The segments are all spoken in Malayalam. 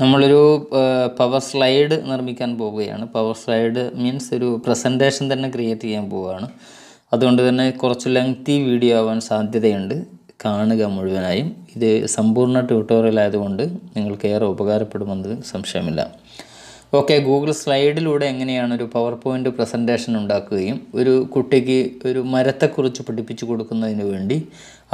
നമ്മളൊരു പവർ സ്ലൈഡ് നിർമ്മിക്കാൻ പോവുകയാണ് പവർ സ്ലൈഡ് മീൻസ് ഒരു പ്രസൻറ്റേഷൻ തന്നെ ക്രിയേറ്റ് ചെയ്യാൻ പോവുകയാണ് അതുകൊണ്ട് തന്നെ കുറച്ച് ലെങ്തി വീഡിയോ ആവാൻ സാധ്യതയുണ്ട് കാണുക മുഴുവനായും ഇത് സമ്പൂർണ്ണ ട്യൂട്ടോറിയൽ ആയതുകൊണ്ട് നിങ്ങൾക്ക് ഏറെ ഉപകാരപ്പെടുമെന്ന് സംശയമില്ല ഓക്കെ ഗൂഗിൾ സ്ലൈഡിലൂടെ എങ്ങനെയാണ് ഒരു പവർ പോയിൻ്റ് പ്രസൻറ്റേഷൻ ഉണ്ടാക്കുകയും ഒരു കുട്ടിക്ക് ഒരു മരത്തെക്കുറിച്ച് പഠിപ്പിച്ചു കൊടുക്കുന്നതിന് വേണ്ടി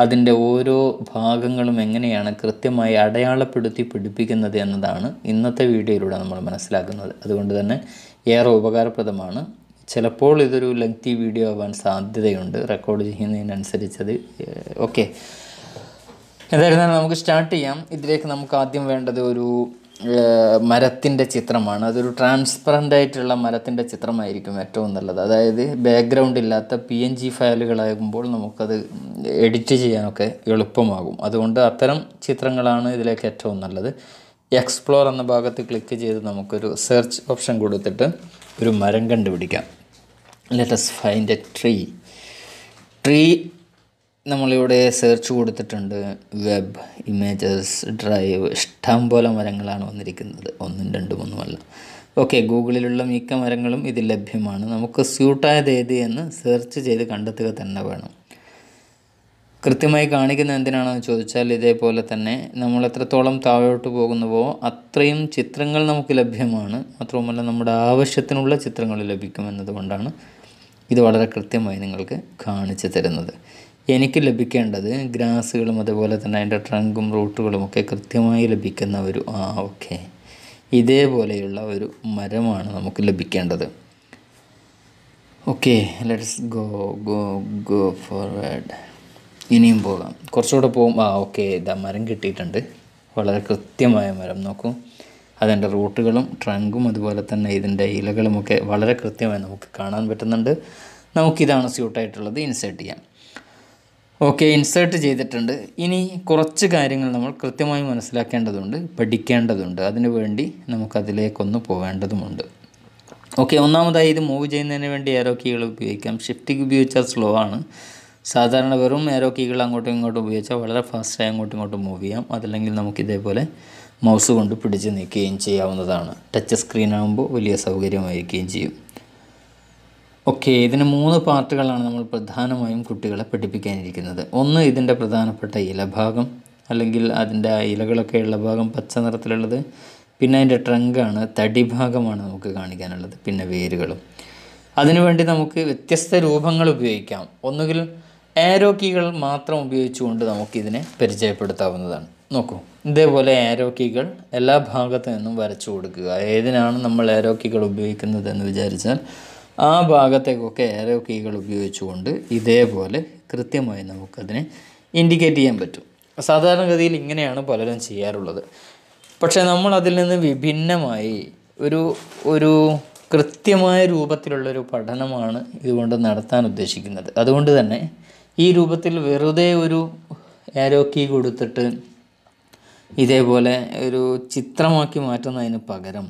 അതിൻ്റെ ഓരോ ഭാഗങ്ങളും എങ്ങനെയാണ് കൃത്യമായി അടയാളപ്പെടുത്തി പിടിപ്പിക്കുന്നത് എന്നതാണ് ഇന്നത്തെ വീഡിയോയിലൂടെ നമ്മൾ മനസ്സിലാക്കുന്നത് അതുകൊണ്ട് തന്നെ ഏറെ ഉപകാരപ്രദമാണ് ചിലപ്പോൾ ഇതൊരു ലെങ്തി വീഡിയോ ആവാൻ സാധ്യതയുണ്ട് റെക്കോർഡ് ചെയ്യുന്നതിനനുസരിച്ചത് ഓക്കെ എന്തായിരുന്നാലും നമുക്ക് സ്റ്റാർട്ട് ചെയ്യാം ഇതിലേക്ക് നമുക്ക് ആദ്യം വേണ്ടത് ഒരു മരത്തിൻ്റെ ചിത്രമാണ് അതൊരു ട്രാൻസ്പെറൻ്റ് ആയിട്ടുള്ള മരത്തിൻ്റെ ചിത്രമായിരിക്കും ഏറ്റവും നല്ലത് അതായത് ബാക്ക്ഗ്രൗണ്ട് ഇല്ലാത്ത പി എൻ ജി ഫയലുകളാകുമ്പോൾ നമുക്കത് എഡിറ്റ് ചെയ്യാനൊക്കെ എളുപ്പമാകും അതുകൊണ്ട് അത്തരം ചിത്രങ്ങളാണ് ഇതിലേക്ക് ഏറ്റവും നല്ലത് എക്സ്പ്ലോർ എന്ന ഭാഗത്ത് ക്ലിക്ക് ചെയ്ത് നമുക്കൊരു സെർച്ച് ഓപ്ഷൻ കൊടുത്തിട്ട് ഒരു മരം കണ്ടുപിടിക്കാം let's find a tree tree നമ്മളിവിടെ സെർച്ച് കൊടുത്തിട്ടുണ്ട് വെബ് ഇമേജസ് ഡ്രൈവ് ഇഷ്ടം പോലെ മരങ്ങളാണ് വന്നിരിക്കുന്നത് ഒന്നും രണ്ടും ഒന്നുമല്ല ഓക്കെ ഗൂഗിളിലുള്ള മിക്ക മരങ്ങളും ഇതിൽ ലഭ്യമാണ് നമുക്ക് സ്യൂട്ടായത് ഏത് എന്ന് സെർച്ച് ചെയ്ത് കണ്ടെത്തുക തന്നെ വേണം കൃത്യമായി കാണിക്കുന്ന എന്തിനാണെന്ന് ചോദിച്ചാൽ ഇതേപോലെ തന്നെ നമ്മൾ എത്രത്തോളം താഴോട്ട് പോകുന്നുവോ അത്രയും ചിത്രങ്ങൾ നമുക്ക് ലഭ്യമാണ് മാത്രവുമല്ല നമ്മുടെ ആവശ്യത്തിനുള്ള ചിത്രങ്ങൾ ലഭിക്കും എന്നതുകൊണ്ടാണ് ഇത് വളരെ കൃത്യമായി നിങ്ങൾക്ക് കാണിച്ചു തരുന്നത് എനിക്ക് ലഭിക്കേണ്ടത് ഗ്രാസുകളും അതുപോലെ തന്നെ അതിൻ്റെ ട്രങ്കും റൂട്ടുകളും ഒക്കെ കൃത്യമായി ലഭിക്കുന്ന ഒരു ആ ഓക്കെ ഇതേപോലെയുള്ള ഒരു മരമാണ് നമുക്ക് ലഭിക്കേണ്ടത് okay let's go go go forward ഇനിയും പോകാം കുറച്ചുകൂടെ പോകും ആ ഓക്കെ ഇതാ മരം കിട്ടിയിട്ടുണ്ട് വളരെ കൃത്യമായ മരം നോക്കൂ അതിൻ്റെ റൂട്ടുകളും ട്രങ്കും അതുപോലെ തന്നെ ഇതിൻ്റെ ഇലകളുമൊക്കെ വളരെ കൃത്യമായി നമുക്ക് കാണാൻ പറ്റുന്നുണ്ട് നമുക്കിതാണ് സ്യൂട്ടായിട്ടുള്ളത് ഇൻസേർട്ട് ചെയ്യാം ഓക്കെ ഇൻസേർട്ട് ചെയ്തിട്ടുണ്ട് ഇനി കുറച്ച് കാര്യങ്ങൾ നമ്മൾ കൃത്യമായി മനസ്സിലാക്കേണ്ടതുണ്ട് പഠിക്കേണ്ടതുണ്ട് അതിനു വേണ്ടി നമുക്കതിലേക്കൊന്ന് പോകേണ്ടതുമുണ്ട് ഓക്കെ ഒന്നാമതായി ഇത് മൂവ് ചെയ്യുന്നതിന് വേണ്ടി ഏറോ കീകൾ ഉപയോഗിക്കാം ഷിഫ്റ്റിക്ക് ഉപയോഗിച്ചാൽ സ്ലോ ആണ് സാധാരണ വെറും ഏറോ കീകൾ അങ്ങോട്ടും ഇങ്ങോട്ടും ഉപയോഗിച്ചാൽ വളരെ ഫാസ്റ്റായി അങ്ങോട്ടും ഇങ്ങോട്ടും മൂവ് ചെയ്യാം അതല്ലെങ്കിൽ നമുക്കിതേപോലെ മൗസ് കൊണ്ട് പിടിച്ച് നീക്കുകയും ചെയ്യാവുന്നതാണ് ടച്ച് സ്ക്രീൻ ആകുമ്പോൾ വലിയ സൗകര്യമായിരിക്കുകയും ചെയ്യും ഓക്കെ ഇതിന് മൂന്ന് പാർട്ടുകളാണ് നമ്മൾ പ്രധാനമായും കുട്ടികളെ പഠിപ്പിക്കാനിരിക്കുന്നത് ഒന്ന് ഇതിൻ്റെ പ്രധാനപ്പെട്ട ഇലഭാഗം അല്ലെങ്കിൽ അതിൻ്റെ ഇലകളൊക്കെ ഉള്ള ഭാഗം പച്ച നിറത്തിലുള്ളത് പിന്നെ അതിൻ്റെ ട്രങ്കാണ് തടിഭാഗമാണ് നമുക്ക് കാണിക്കാനുള്ളത് പിന്നെ വേരുകളും അതിനുവേണ്ടി നമുക്ക് വ്യത്യസ്ത രൂപങ്ങൾ ഉപയോഗിക്കാം ഒന്നുകിൽ ആരോക്കികൾ മാത്രം ഉപയോഗിച്ചുകൊണ്ട് നമുക്കിതിനെ പരിചയപ്പെടുത്താവുന്നതാണ് നോക്കൂ ഇതേപോലെ ആരോക്കികൾ എല്ലാ ഭാഗത്തു നിന്നും വരച്ചു കൊടുക്കുക ഏതിനാണ് നമ്മൾ ആരോക്കികൾ കീകൾ ഉപയോഗിക്കുന്നത് എന്ന് വിചാരിച്ചാൽ ആ ഭാഗത്തേക്കൊക്കെ ഏരോ കീകൾ ഉപയോഗിച്ചുകൊണ്ട് ഇതേപോലെ കൃത്യമായി നമുക്കതിനെ ഇൻഡിക്കേറ്റ് ചെയ്യാൻ പറ്റും സാധാരണഗതിയിൽ ഇങ്ങനെയാണ് പലരും ചെയ്യാറുള്ളത് പക്ഷേ നമ്മൾ അതിൽ നിന്ന് വിഭിന്നമായി ഒരു ഒരു കൃത്യമായ രൂപത്തിലുള്ളൊരു പഠനമാണ് ഇതുകൊണ്ട് നടത്താൻ ഉദ്ദേശിക്കുന്നത് അതുകൊണ്ട് തന്നെ ഈ രൂപത്തിൽ വെറുതെ ഒരു ഏരോ കീ കൊടുത്തിട്ട് ഇതേപോലെ ഒരു ചിത്രമാക്കി മാറ്റുന്നതിന് പകരം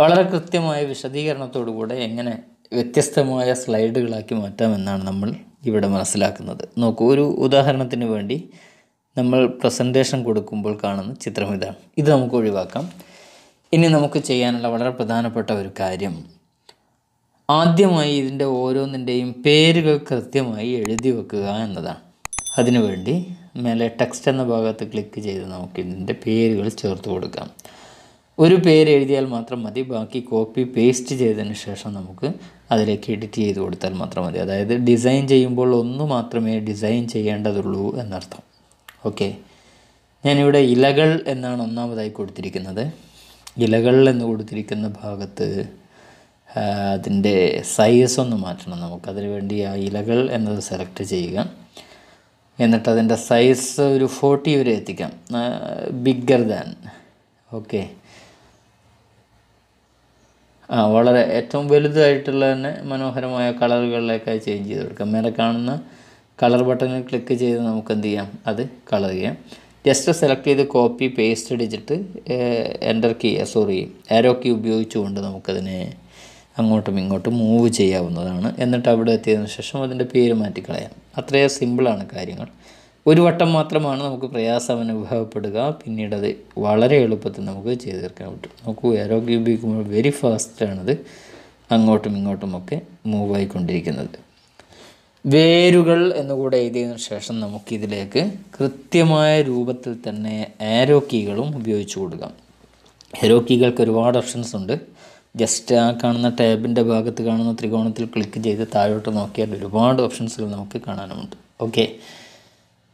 വളരെ കൃത്യമായ വിശദീകരണത്തോടുകൂടെ എങ്ങനെ വ്യത്യസ്തമായ സ്ലൈഡുകളാക്കി മാറ്റാമെന്നാണ് നമ്മൾ ഇവിടെ മനസ്സിലാക്കുന്നത് നോക്കൂ ഒരു ഉദാഹരണത്തിന് വേണ്ടി നമ്മൾ പ്രസൻറ്റേഷൻ കൊടുക്കുമ്പോൾ കാണുന്ന ചിത്രം ഇതാണ് ഇത് നമുക്ക് ഒഴിവാക്കാം ഇനി നമുക്ക് ചെയ്യാനുള്ള വളരെ പ്രധാനപ്പെട്ട ഒരു കാര്യം ആദ്യമായി ഇതിൻ്റെ ഓരോന്നിൻ്റെയും പേരുകൾ കൃത്യമായി എഴുതി വെക്കുക എന്നതാണ് അതിനുവേണ്ടി മേലെ ടെക്സ്റ്റ് എന്ന ഭാഗത്ത് ക്ലിക്ക് ചെയ്ത് നമുക്ക് ഇതിൻ്റെ പേരുകൾ ചേർത്ത് കൊടുക്കാം ഒരു പേര് എഴുതിയാൽ മാത്രം മതി ബാക്കി കോപ്പി പേസ്റ്റ് ചെയ്തതിന് ശേഷം നമുക്ക് അതിലേക്ക് എഡിറ്റ് ചെയ്ത് കൊടുത്താൽ മാത്രം മതി അതായത് ഡിസൈൻ ചെയ്യുമ്പോൾ ഒന്ന് മാത്രമേ ഡിസൈൻ ചെയ്യേണ്ടതുള്ളൂ എന്നർത്ഥം ഓക്കെ ഞാനിവിടെ ഇലകൾ എന്നാണ് ഒന്നാമതായി കൊടുത്തിരിക്കുന്നത് ഇലകൾ എന്ന് കൊടുത്തിരിക്കുന്ന ഭാഗത്ത് അതിൻ്റെ സൈസ് ഒന്ന് മാറ്റണം നമുക്ക് അതിന് വേണ്ടി ആ ഇലകൾ എന്നത് സെലക്ട് ചെയ്യുക എന്നിട്ട് അതിൻ്റെ സൈസ് ഒരു ഫോർട്ടി വരെ എത്തിക്കാം ബിഗ്ഗർ ദാൻ ഓക്കെ വളരെ ഏറ്റവും വലുതായിട്ടുള്ള തന്നെ മനോഹരമായ കളറുകളിലേക്കായി ചേഞ്ച് ചെയ്ത് കൊടുക്കാം മേലെ കാണുന്ന കളർ ബട്ടണിൽ ക്ലിക്ക് ചെയ്ത് നമുക്ക് എന്ത് ചെയ്യാം അത് കളർ ചെയ്യാം ജസ്റ്റ് സെലക്ട് ചെയ്ത് കോപ്പി പേസ്റ്റ് അടിച്ചിട്ട് enter key sorry arrow key ഉപയോഗിച്ചുകൊണ്ട് നമുക്കതിനെ അങ്ങോട്ടും ഇങ്ങോട്ടും മൂവ് ചെയ്യാവുന്നതാണ് എന്നിട്ട് അവിടെ എത്തിയതിന് ശേഷം അതിൻ്റെ പേര് മാറ്റിക്കളയാം അത്രയും സിമ്പിളാണ് കാര്യങ്ങൾ ഒരു വട്ടം മാത്രമാണ് നമുക്ക് പ്രയാസം അനുഭവപ്പെടുക പിന്നീട് അത് വളരെ എളുപ്പത്തിൽ നമുക്ക് ചെയ്തു തീർക്കാൻ പറ്റും നോക്കൂ എയറോ ഉപയോഗിക്കുമ്പോൾ വെരി ഫാസ്റ്റാണത് അങ്ങോട്ടും ഇങ്ങോട്ടും ഒക്കെ മൂവ് ആയിക്കൊണ്ടിരിക്കുന്നത് വേരുകൾ എന്നുകൂടെ എഴുതിയതിനു ശേഷം നമുക്കിതിലേക്ക് കൃത്യമായ രൂപത്തിൽ തന്നെ ആരോക്കികളും കീകളും ഉപയോഗിച്ച് കൊടുക്കാം ആരോ കീകൾക്ക് ഒരുപാട് ഓപ്ഷൻസ് ഉണ്ട് ജസ്റ്റ് ആ കാണുന്ന ടാബിൻ്റെ ഭാഗത്ത് കാണുന്ന ത്രികോണത്തിൽ ക്ലിക്ക് ചെയ്ത് താഴോട്ട് നോക്കിയാൽ ഒരുപാട് ഓപ്ഷൻസുകൾ നമുക്ക് കാണാനുമുണ്ട് ഓക്കെ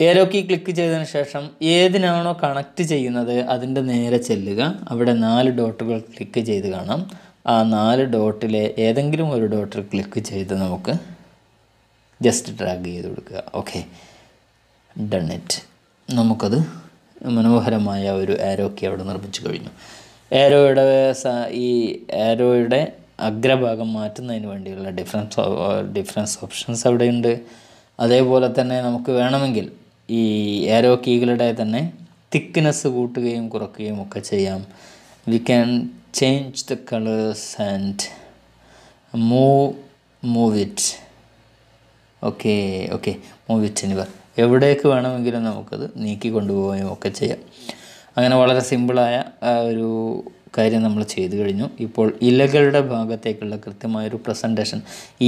ഏരോക്കി ക്ലിക്ക് ചെയ്തതിന് ശേഷം ഏതിനാണോ കണക്റ്റ് ചെയ്യുന്നത് അതിൻ്റെ നേരെ ചെല്ലുക അവിടെ നാല് ഡോട്ടുകൾ ക്ലിക്ക് ചെയ്ത് കാണാം ആ നാല് ഡോട്ടിലെ ഏതെങ്കിലും ഒരു ഡോട്ടിൽ ക്ലിക്ക് ചെയ്ത് നമുക്ക് ജസ്റ്റ് ഡ്രാഗ് ചെയ്ത് കൊടുക്കുക ഓക്കെ ഡൺ ഇറ്റ് നമുക്കത് മനോഹരമായ ഒരു ആരോക്കി അവിടെ നിർമ്മിച്ചു കഴിഞ്ഞു ആരോയുടെ ഈ ആരോയുടെ അഗ്രഭാഗം മാറ്റുന്നതിന് വേണ്ടിയുള്ള ഡിഫറൻസ് ഡിഫറൻസ് ഓപ്ഷൻസ് അവിടെയുണ്ട് അതേപോലെ തന്നെ നമുക്ക് വേണമെങ്കിൽ ഈ ഏരോ കീകളുടെ തന്നെ തിക്ക്നെസ് കൂട്ടുകയും കുറക്കുകയും ഒക്കെ ചെയ്യാം we can change the colours and move move it okay okay move it എന്നിവ എവിടേക്ക് വേണമെങ്കിലും നമുക്കത് നീക്കി കൊണ്ടുപോവുകയും ഒക്കെ ചെയ്യാം അങ്ങനെ വളരെ സിമ്പിളായ ഒരു കാര്യം നമ്മൾ ചെയ്തു കഴിഞ്ഞു ഇപ്പോൾ ഇലകളുടെ ഭാഗത്തേക്കുള്ള കൃത്യമായൊരു പ്രസൻറ്റേഷൻ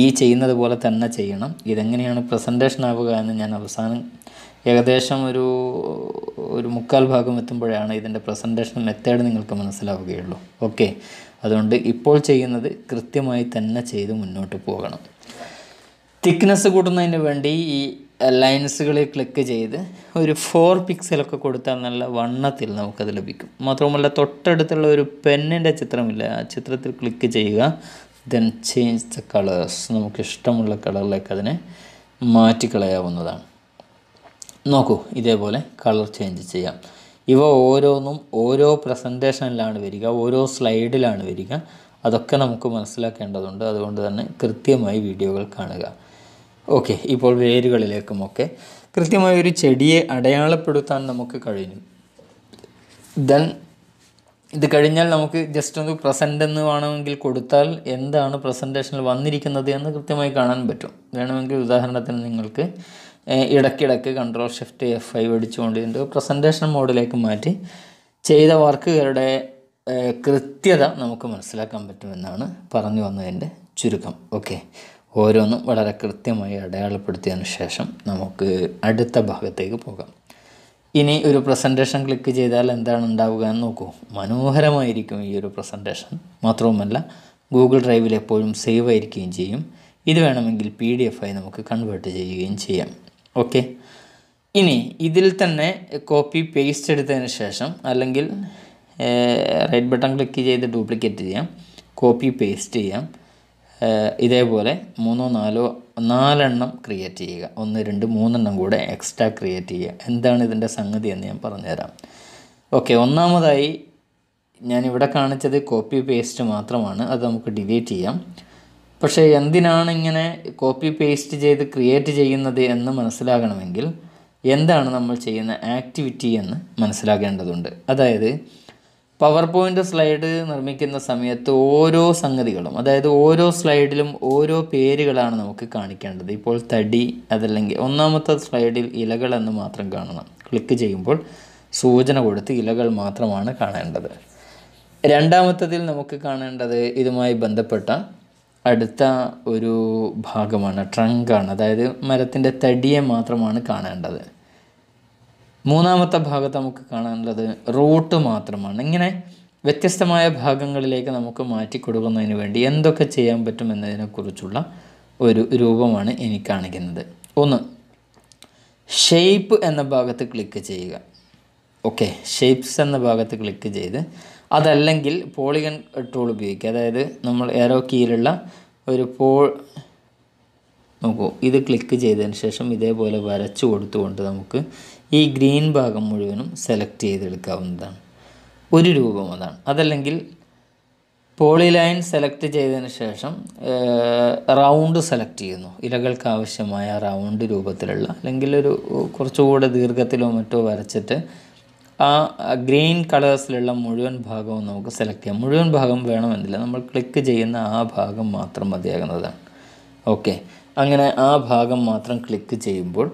ഈ ചെയ്യുന്നത് പോലെ തന്നെ ചെയ്യണം ഇതെങ്ങനെയാണ് പ്രസൻറ്റേഷൻ ആവുക എന്ന് ഞാൻ അവസാനം ഏകദേശം ഒരു ഒരു മുക്കാൽ ഭാഗം എത്തുമ്പോഴാണ് ഇതിൻ്റെ പ്രസൻറ്റേഷൻ മെത്തേഡ് നിങ്ങൾക്ക് മനസ്സിലാവുകയുള്ളൂ ഓക്കെ അതുകൊണ്ട് ഇപ്പോൾ ചെയ്യുന്നത് കൃത്യമായി തന്നെ ചെയ്ത് മുന്നോട്ട് പോകണം തിക്നെസ് കൂട്ടുന്നതിന് വേണ്ടി ഈ ലൈൻസുകളിൽ ക്ലിക്ക് ചെയ്ത് ഒരു ഫോർ പിക്സലൊക്കെ കൊടുത്താൽ നല്ല വണ്ണത്തിൽ നമുക്കത് ലഭിക്കും മാത്രവുമല്ല തൊട്ടടുത്തുള്ള ഒരു പെന്നിൻ്റെ ചിത്രമില്ല ആ ചിത്രത്തിൽ ക്ലിക്ക് ചെയ്യുക ദെൻ ചേഞ്ച് ദ കളേഴ്സ് നമുക്കിഷ്ടമുള്ള കളറിലേക്ക് അതിനെ മാറ്റിക്കളയാവുന്നതാണ് നോക്കൂ ഇതേപോലെ കളർ ചേഞ്ച് ചെയ്യാം ഇവ ഓരോന്നും ഓരോ പ്രസൻറ്റേഷനിലാണ് വരിക ഓരോ സ്ലൈഡിലാണ് വരിക അതൊക്കെ നമുക്ക് മനസ്സിലാക്കേണ്ടതുണ്ട് അതുകൊണ്ട് തന്നെ കൃത്യമായി വീഡിയോകൾ കാണുക ഓക്കെ ഇപ്പോൾ വേരുകളിലേക്കുമൊക്കെ കൃത്യമായി ഒരു ചെടിയെ അടയാളപ്പെടുത്താൻ നമുക്ക് കഴിഞ്ഞു ദെൻ ഇത് കഴിഞ്ഞാൽ നമുക്ക് ജസ്റ്റ് ഒന്ന് പ്രസൻ്റ് എന്ന് വേണമെങ്കിൽ കൊടുത്താൽ എന്താണ് പ്രസൻറ്റേഷനിൽ വന്നിരിക്കുന്നത് എന്ന് കൃത്യമായി കാണാൻ പറ്റും വേണമെങ്കിൽ ഉദാഹരണത്തിന് നിങ്ങൾക്ക് ഇടയ്ക്കിടയ്ക്ക് കൺട്രോൾ ഷിഫ്റ്റ് എഫ് ഫൈവ് അടിച്ചുകൊണ്ട് പ്രസൻറ്റേഷൻ മോഡിലേക്ക് മാറ്റി ചെയ്ത വർക്കുകളുടെ കൃത്യത നമുക്ക് മനസ്സിലാക്കാൻ പറ്റുമെന്നാണ് പറഞ്ഞു വന്നതിൻ്റെ ചുരുക്കം ഓക്കെ ഓരോന്നും വളരെ കൃത്യമായി അടയാളപ്പെടുത്തിയതിനു ശേഷം നമുക്ക് അടുത്ത ഭാഗത്തേക്ക് പോകാം ഇനി ഒരു പ്രസൻറ്റേഷൻ ക്ലിക്ക് ചെയ്താൽ എന്താണ് ഉണ്ടാവുക എന്ന് നോക്കൂ മനോഹരമായിരിക്കും ഈ ഒരു പ്രസൻറ്റേഷൻ മാത്രവുമല്ല ഗൂഗിൾ ഡ്രൈവിൽ എപ്പോഴും സേവ് ആയിരിക്കുകയും ചെയ്യും ഇത് വേണമെങ്കിൽ പി ഡി ആയി നമുക്ക് കൺവേർട്ട് ചെയ്യുകയും ചെയ്യാം ഓക്കെ ഇനി ഇതിൽ തന്നെ കോപ്പി പേസ്റ്റ് എടുത്തതിന് ശേഷം അല്ലെങ്കിൽ റൈറ്റ് ബട്ടൺ ക്ലിക്ക് ചെയ്ത് ഡ്യൂപ്ലിക്കേറ്റ് ചെയ്യാം കോപ്പി പേസ്റ്റ് ചെയ്യാം ഇതേപോലെ മൂന്നോ നാലോ നാലെണ്ണം ക്രിയേറ്റ് ചെയ്യുക ഒന്ന് രണ്ട് മൂന്നെണ്ണം കൂടെ എക്സ്ട്രാ ക്രിയേറ്റ് ചെയ്യുക എന്താണ് ഇതിൻ്റെ സംഗതി എന്ന് ഞാൻ പറഞ്ഞുതരാം ഓക്കെ ഒന്നാമതായി ഞാനിവിടെ കാണിച്ചത് കോപ്പി പേസ്റ്റ് മാത്രമാണ് അത് നമുക്ക് ഡിലീറ്റ് ചെയ്യാം പക്ഷേ എന്തിനാണ് ഇങ്ങനെ കോപ്പി പേസ്റ്റ് ചെയ്ത് ക്രിയേറ്റ് ചെയ്യുന്നത് എന്ന് മനസ്സിലാകണമെങ്കിൽ എന്താണ് നമ്മൾ ചെയ്യുന്ന ആക്ടിവിറ്റി എന്ന് മനസ്സിലാക്കേണ്ടതുണ്ട് അതായത് പവർ പോയിൻ്റ് സ്ലൈഡ് നിർമ്മിക്കുന്ന സമയത്ത് ഓരോ സംഗതികളും അതായത് ഓരോ സ്ലൈഡിലും ഓരോ പേരുകളാണ് നമുക്ക് കാണിക്കേണ്ടത് ഇപ്പോൾ തടി അതല്ലെങ്കിൽ ഒന്നാമത്തെ സ്ലൈഡിൽ ഇലകൾ എന്ന് മാത്രം കാണണം ക്ലിക്ക് ചെയ്യുമ്പോൾ സൂചന കൊടുത്ത് ഇലകൾ മാത്രമാണ് കാണേണ്ടത് രണ്ടാമത്തതിൽ നമുക്ക് കാണേണ്ടത് ഇതുമായി ബന്ധപ്പെട്ട അടുത്ത ഒരു ഭാഗമാണ് ട്രങ്കാണ് അതായത് മരത്തിൻ്റെ തടിയെ മാത്രമാണ് കാണേണ്ടത് മൂന്നാമത്തെ ഭാഗത്ത് നമുക്ക് കാണാനുള്ളത് റൂട്ട് മാത്രമാണ് ഇങ്ങനെ വ്യത്യസ്തമായ ഭാഗങ്ങളിലേക്ക് നമുക്ക് മാറ്റി കൊടുക്കുന്നതിന് വേണ്ടി എന്തൊക്കെ ചെയ്യാൻ പറ്റും എന്നതിനെക്കുറിച്ചുള്ള ഒരു രൂപമാണ് ഇനി കാണിക്കുന്നത് ഒന്ന് ഷേപ്പ് എന്ന ഭാഗത്ത് ക്ലിക്ക് ചെയ്യുക ഓക്കെ ഷേപ്സ് എന്ന ഭാഗത്ത് ക്ലിക്ക് ചെയ്ത് അതല്ലെങ്കിൽ പോളിഗൺ ടൂൾ ഉപയോഗിക്കുക അതായത് നമ്മൾ ഏറോ കീയിലുള്ള ഒരു പോൾ നോക്കൂ ഇത് ക്ലിക്ക് ചെയ്തതിന് ശേഷം ഇതേപോലെ വരച്ചു കൊടുത്തുകൊണ്ട് നമുക്ക് ഈ ഗ്രീൻ ഭാഗം മുഴുവനും സെലക്ട് ചെയ്തെടുക്കാവുന്നതാണ് ഒരു രൂപം അതാണ് അതല്ലെങ്കിൽ പോളി ലൈൻ സെലക്ട് ചെയ്തതിന് ശേഷം റൗണ്ട് സെലക്ട് ചെയ്യുന്നു ഇലകൾക്ക് ആവശ്യമായ റൗണ്ട് രൂപത്തിലുള്ള അല്ലെങ്കിൽ ഒരു കുറച്ചുകൂടെ ദീർഘത്തിലോ മറ്റോ വരച്ചിട്ട് ആ ഗ്രീൻ കളേഴ്സിലുള്ള മുഴുവൻ ഭാഗവും നമുക്ക് സെലക്ട് ചെയ്യാം മുഴുവൻ ഭാഗം വേണമെന്നില്ല നമ്മൾ ക്ലിക്ക് ചെയ്യുന്ന ആ ഭാഗം മാത്രം മതിയാകുന്നതാണ് ഓക്കെ അങ്ങനെ ആ ഭാഗം മാത്രം ക്ലിക്ക് ചെയ്യുമ്പോൾ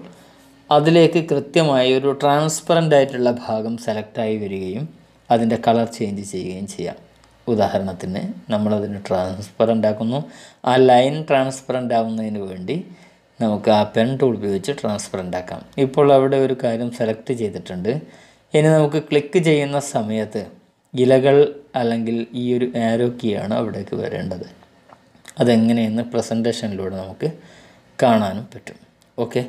അതിലേക്ക് കൃത്യമായി ഒരു ട്രാൻസ്പെറൻ്റ് ആയിട്ടുള്ള ഭാഗം സെലക്റ്റായി വരികയും അതിൻ്റെ കളർ ചേഞ്ച് ചെയ്യുകയും ചെയ്യാം ഉദാഹരണത്തിന് നമ്മളതിന് ട്രാൻസ്പെറൻ്റ് ആക്കുന്നു ആ ലൈൻ ട്രാൻസ്പെറൻ്റ് ആവുന്നതിന് വേണ്ടി നമുക്ക് ആ പെൻ ടൂൾ ഉപയോഗിച്ച് ട്രാൻസ്പെറൻ്റ് ആക്കാം ഇപ്പോൾ അവിടെ ഒരു കാര്യം സെലക്ട് ചെയ്തിട്ടുണ്ട് ഇനി നമുക്ക് ക്ലിക്ക് ചെയ്യുന്ന സമയത്ത് ഇലകൾ അല്ലെങ്കിൽ ഈ ഒരു ആരോ കീയാണ് അവിടേക്ക് വരേണ്ടത് അതെങ്ങനെയെന്ന് പ്രസൻറ്റേഷനിലൂടെ നമുക്ക് കാണാനും പറ്റും ഓക്കെ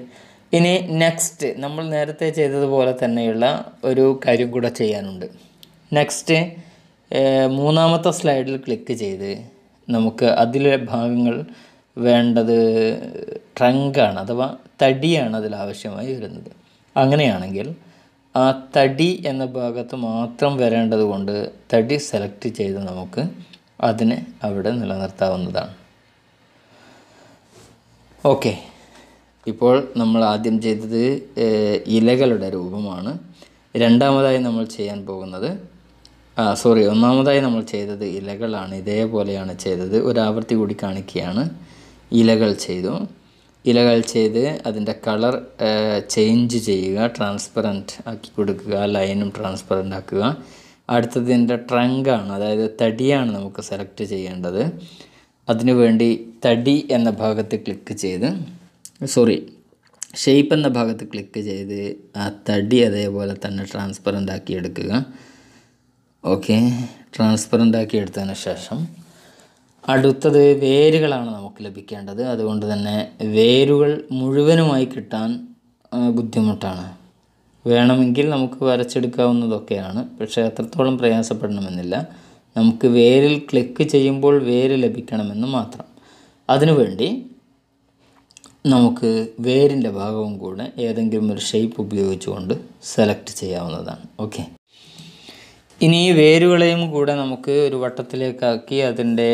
ഇനി നെക്സ്റ്റ് നമ്മൾ നേരത്തെ ചെയ്തതുപോലെ തന്നെയുള്ള ഒരു കാര്യം കൂടെ ചെയ്യാനുണ്ട് നെക്സ്റ്റ് മൂന്നാമത്തെ സ്ലൈഡിൽ ക്ലിക്ക് ചെയ്ത് നമുക്ക് അതിലെ ഭാഗങ്ങൾ വേണ്ടത് ട്രങ്കാണ് അഥവാ തടിയാണ് അതിൽ ആവശ്യമായി വരുന്നത് അങ്ങനെയാണെങ്കിൽ ആ തടി എന്ന ഭാഗത്ത് മാത്രം വരേണ്ടത് കൊണ്ട് തടി സെലക്ട് ചെയ്ത് നമുക്ക് അതിനെ അവിടെ നിലനിർത്താവുന്നതാണ് ഓക്കെ ഇപ്പോൾ നമ്മൾ ആദ്യം ചെയ്തത് ഇലകളുടെ രൂപമാണ് രണ്ടാമതായി നമ്മൾ ചെയ്യാൻ പോകുന്നത് ആ സോറി ഒന്നാമതായി നമ്മൾ ചെയ്തത് ഇലകളാണ് ഇതേപോലെയാണ് ചെയ്തത് ഒരു ആവൃത്തി കൂടി കാണിക്കുകയാണ് ഇലകൾ ചെയ്തു ഇലകൾ ചെയ്ത് അതിൻ്റെ കളർ ചേഞ്ച് ചെയ്യുക ട്രാൻസ്പെറൻറ്റ് ആക്കി കൊടുക്കുക ലൈനും ട്രാൻസ്പെറൻ്റ് ആക്കുക അടുത്തതിൻ്റെ ട്രങ്കാണ് അതായത് തടിയാണ് നമുക്ക് സെലക്ട് ചെയ്യേണ്ടത് അതിനു വേണ്ടി തടി എന്ന ഭാഗത്ത് ക്ലിക്ക് ചെയ്ത് സോറി ഷേപ്പ് എന്ന ഭാഗത്ത് ക്ലിക്ക് ചെയ്ത് ആ തടി അതേപോലെ തന്നെ ട്രാൻസ്പെറൻ്റ് ആക്കി എടുക്കുക ഓക്കെ ട്രാൻസ്പെറൻ്റ് ആക്കി എടുത്തതിന് ശേഷം അടുത്തത് വേരുകളാണ് നമുക്ക് ലഭിക്കേണ്ടത് അതുകൊണ്ട് തന്നെ വേരുകൾ മുഴുവനുമായി കിട്ടാൻ ബുദ്ധിമുട്ടാണ് വേണമെങ്കിൽ നമുക്ക് വരച്ചെടുക്കാവുന്നതൊക്കെയാണ് പക്ഷേ അത്രത്തോളം പ്രയാസപ്പെടണമെന്നില്ല നമുക്ക് വേരിൽ ക്ലിക്ക് ചെയ്യുമ്പോൾ വേര് ലഭിക്കണമെന്ന് മാത്രം അതിനുവേണ്ടി നമുക്ക് വേരിൻ്റെ ഭാഗവും കൂടെ ഏതെങ്കിലും ഒരു ഷേപ്പ് ഉപയോഗിച്ചുകൊണ്ട് സെലക്ട് ചെയ്യാവുന്നതാണ് ഓക്കെ ഇനി ഈ വേരുകളെയും കൂടെ നമുക്ക് ഒരു വട്ടത്തിലേക്കാക്കി അതിൻ്റെ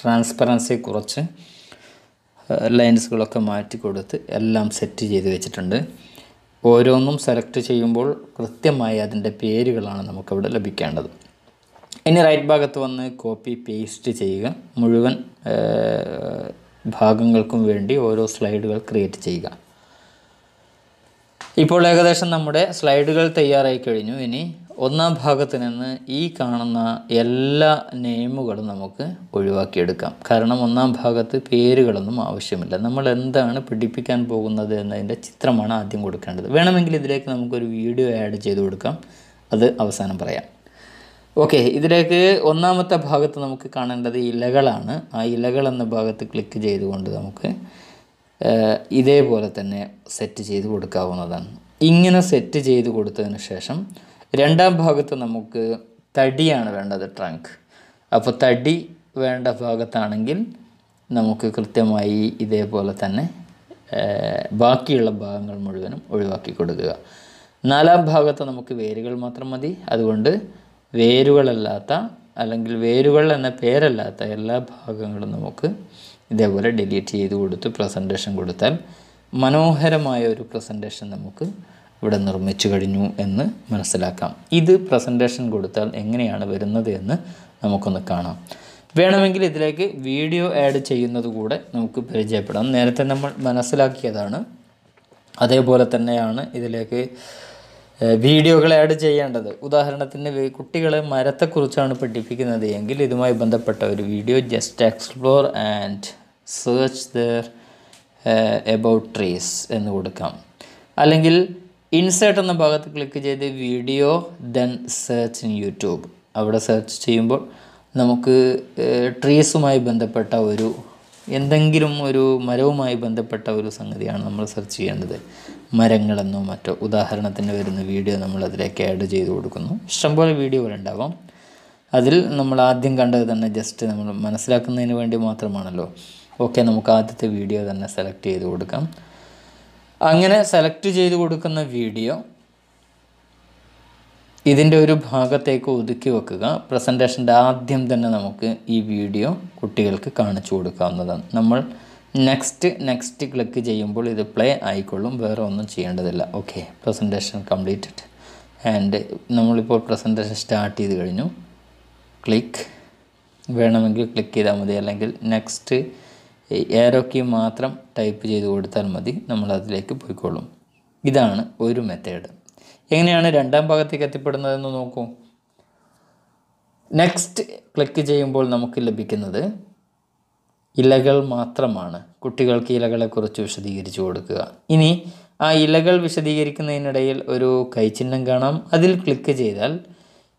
ട്രാൻസ്പെറൻസി കുറച്ച് ലൈൻസുകളൊക്കെ മാറ്റി കൊടുത്ത് എല്ലാം സെറ്റ് ചെയ്ത് വെച്ചിട്ടുണ്ട് ഓരോന്നും സെലക്ട് ചെയ്യുമ്പോൾ കൃത്യമായി അതിൻ്റെ പേരുകളാണ് നമുക്കവിടെ ലഭിക്കേണ്ടത് ഇനി റൈറ്റ് ഭാഗത്ത് വന്ന് കോപ്പി പേസ്റ്റ് ചെയ്യുക മുഴുവൻ ഭാഗങ്ങൾക്കും വേണ്ടി ഓരോ സ്ലൈഡുകൾ ക്രിയേറ്റ് ചെയ്യുക ഇപ്പോൾ ഏകദേശം നമ്മുടെ സ്ലൈഡുകൾ തയ്യാറായി കഴിഞ്ഞു ഇനി ഒന്നാം ഭാഗത്ത് നിന്ന് ഈ കാണുന്ന എല്ലാ നെയിമുകളും നമുക്ക് ഒഴിവാക്കിയെടുക്കാം കാരണം ഒന്നാം ഭാഗത്ത് പേരുകളൊന്നും ആവശ്യമില്ല നമ്മൾ എന്താണ് പഠിപ്പിക്കാൻ പോകുന്നത് എന്നതിൻ്റെ ചിത്രമാണ് ആദ്യം കൊടുക്കേണ്ടത് വേണമെങ്കിൽ ഇതിലേക്ക് നമുക്കൊരു വീഡിയോ ആഡ് ചെയ്ത് കൊടുക്കാം അത് അവസാനം പറയാം ഓക്കെ ഇതിലേക്ക് ഒന്നാമത്തെ ഭാഗത്ത് നമുക്ക് കാണേണ്ടത് ഇലകളാണ് ആ ഇലകൾ എന്ന ഭാഗത്ത് ക്ലിക്ക് ചെയ്തുകൊണ്ട് നമുക്ക് ഇതേപോലെ തന്നെ സെറ്റ് ചെയ്ത് കൊടുക്കാവുന്നതാണ് ഇങ്ങനെ സെറ്റ് ചെയ്ത് കൊടുത്തതിന് ശേഷം രണ്ടാം ഭാഗത്ത് നമുക്ക് തടിയാണ് വേണ്ടത് ട്രങ്ക് അപ്പോൾ തടി വേണ്ട ഭാഗത്താണെങ്കിൽ നമുക്ക് കൃത്യമായി ഇതേപോലെ തന്നെ ബാക്കിയുള്ള ഭാഗങ്ങൾ മുഴുവനും ഒഴിവാക്കി കൊടുക്കുക നാലാം ഭാഗത്ത് നമുക്ക് വേരുകൾ മാത്രം മതി അതുകൊണ്ട് വേരുകളല്ലാത്ത അല്ലെങ്കിൽ വേരുകൾ എന്ന പേരല്ലാത്ത എല്ലാ ഭാഗങ്ങളും നമുക്ക് ഇതേപോലെ ഡിലീറ്റ് ചെയ്ത് കൊടുത്ത് പ്രസൻറ്റേഷൻ കൊടുത്താൽ മനോഹരമായ ഒരു പ്രസൻറ്റേഷൻ നമുക്ക് ഇവിടെ നിർമ്മിച്ചു കഴിഞ്ഞു എന്ന് മനസ്സിലാക്കാം ഇത് പ്രസൻറ്റേഷൻ കൊടുത്താൽ എങ്ങനെയാണ് വരുന്നത് എന്ന് നമുക്കൊന്ന് കാണാം വേണമെങ്കിൽ ഇതിലേക്ക് വീഡിയോ ആഡ് ചെയ്യുന്നത് കൂടെ നമുക്ക് പരിചയപ്പെടാം നേരത്തെ നമ്മൾ മനസ്സിലാക്കിയതാണ് അതേപോലെ തന്നെയാണ് ഇതിലേക്ക് വീഡിയോകൾ ആഡ് ചെയ്യേണ്ടത് ഉദാഹരണത്തിന് കുട്ടികളെ മരത്തെക്കുറിച്ചാണ് പഠിപ്പിക്കുന്നത് എങ്കിൽ ഇതുമായി ബന്ധപ്പെട്ട ഒരു video just explore and search there about trees എന്ന് കൊടുക്കാം അല്ലെങ്കിൽ ഇൻസേർട്ട് എന്ന ഭാഗത്ത് ക്ലിക്ക് ചെയ്ത് video then search in YouTube അവിടെ സെർച്ച് ചെയ്യുമ്പോൾ നമുക്ക് ട്രീസുമായി ബന്ധപ്പെട്ട ഒരു എന്തെങ്കിലും ഒരു മരവുമായി ബന്ധപ്പെട്ട ഒരു സംഗതിയാണ് നമ്മൾ സെർച്ച് ചെയ്യേണ്ടത് മരങ്ങളെന്നോ മറ്റോ ഉദാഹരണത്തിന് വരുന്ന വീഡിയോ നമ്മൾ അതിലേക്ക് ആഡ് ചെയ്ത് കൊടുക്കുന്നു ഇഷ്ടംപോലെ ഉണ്ടാവാം അതിൽ നമ്മൾ ആദ്യം കണ്ടത് തന്നെ ജസ്റ്റ് നമ്മൾ മനസ്സിലാക്കുന്നതിന് വേണ്ടി മാത്രമാണല്ലോ ഓക്കെ നമുക്ക് ആദ്യത്തെ വീഡിയോ തന്നെ സെലക്ട് ചെയ്ത് കൊടുക്കാം അങ്ങനെ സെലക്ട് ചെയ്ത് കൊടുക്കുന്ന വീഡിയോ ഇതിൻ്റെ ഒരു ഭാഗത്തേക്ക് ഒതുക്കി വെക്കുക പ്രസൻറ്റേഷൻ്റെ ആദ്യം തന്നെ നമുക്ക് ഈ വീഡിയോ കുട്ടികൾക്ക് കാണിച്ചു കൊടുക്കാവുന്നതാണ് നമ്മൾ നെക്സ്റ്റ് നെക്സ്റ്റ് ക്ലിക്ക് ചെയ്യുമ്പോൾ ഇത് പ്ലേ ആയിക്കൊള്ളും വേറെ ഒന്നും ചെയ്യേണ്ടതില്ല ഓക്കെ പ്രസൻറ്റേഷൻ കംപ്ലീറ്റഡ് ആൻഡ് നമ്മളിപ്പോൾ പ്രസൻറ്റേഷൻ സ്റ്റാർട്ട് ചെയ്ത് കഴിഞ്ഞു ക്ലിക്ക് വേണമെങ്കിൽ ക്ലിക്ക് ചെയ്താൽ മതി അല്ലെങ്കിൽ നെക്സ്റ്റ് ഏരോ മാത്രം ടൈപ്പ് ചെയ്ത് കൊടുത്താൽ മതി നമ്മൾ അതിലേക്ക് പോയിക്കോളും ഇതാണ് ഒരു മെത്തേഡ് എങ്ങനെയാണ് രണ്ടാം ഭാഗത്തേക്ക് എത്തിപ്പെടുന്നതെന്ന് നോക്കൂ നെക്സ്റ്റ് ക്ലിക്ക് ചെയ്യുമ്പോൾ നമുക്ക് ലഭിക്കുന്നത് ഇലകൾ മാത്രമാണ് കുട്ടികൾക്ക് ഇലകളെക്കുറിച്ച് വിശദീകരിച്ചു കൊടുക്കുക ഇനി ആ ഇലകൾ വിശദീകരിക്കുന്നതിനിടയിൽ ഒരു കൈചിഹ്നം കാണാം അതിൽ ക്ലിക്ക് ചെയ്താൽ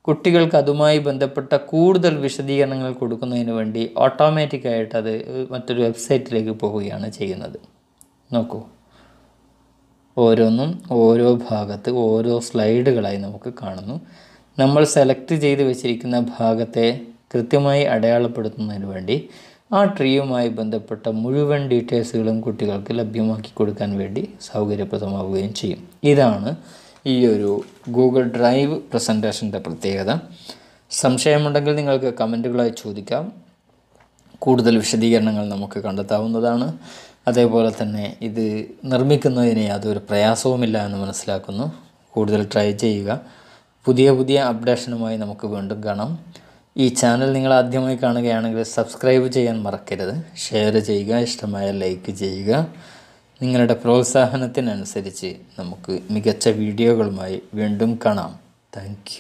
കുട്ടികൾക്ക് അതുമായി ബന്ധപ്പെട്ട കൂടുതൽ വിശദീകരണങ്ങൾ കൊടുക്കുന്നതിന് വേണ്ടി ഓട്ടോമാറ്റിക്കായിട്ട് അത് മറ്റൊരു വെബ്സൈറ്റിലേക്ക് പോവുകയാണ് ചെയ്യുന്നത് നോക്കൂ ഓരോന്നും ഓരോ ഭാഗത്ത് ഓരോ സ്ലൈഡുകളായി നമുക്ക് കാണുന്നു നമ്മൾ സെലക്ട് ചെയ്ത് വെച്ചിരിക്കുന്ന ഭാഗത്തെ കൃത്യമായി അടയാളപ്പെടുത്തുന്നതിന് വേണ്ടി ആ ട്രീയുമായി ബന്ധപ്പെട്ട മുഴുവൻ ഡീറ്റെയിൽസുകളും കുട്ടികൾക്ക് ലഭ്യമാക്കി കൊടുക്കാൻ വേണ്ടി സൗകര്യപ്രദമാവുകയും ചെയ്യും ഇതാണ് ഈ ഒരു ഗൂഗിൾ ഡ്രൈവ് പ്രസൻറ്റേഷൻ്റെ പ്രത്യേകത സംശയമുണ്ടെങ്കിൽ നിങ്ങൾക്ക് കമൻറ്റുകളായി ചോദിക്കാം കൂടുതൽ വിശദീകരണങ്ങൾ നമുക്ക് കണ്ടെത്താവുന്നതാണ് അതേപോലെ തന്നെ ഇത് നിർമ്മിക്കുന്നതിന് യാതൊരു പ്രയാസവുമില്ല എന്ന് മനസ്സിലാക്കുന്നു കൂടുതൽ ട്രൈ ചെയ്യുക പുതിയ പുതിയ അപ്ഡേഷനുമായി നമുക്ക് വീണ്ടും കാണാം ഈ ചാനൽ നിങ്ങൾ ആദ്യമായി കാണുകയാണെങ്കിൽ സബ്സ്ക്രൈബ് ചെയ്യാൻ മറക്കരുത് ഷെയർ ചെയ്യുക ഇഷ്ടമായ ലൈക്ക് ചെയ്യുക നിങ്ങളുടെ പ്രോത്സാഹനത്തിനനുസരിച്ച് നമുക്ക് മികച്ച വീഡിയോകളുമായി വീണ്ടും കാണാം താങ്ക്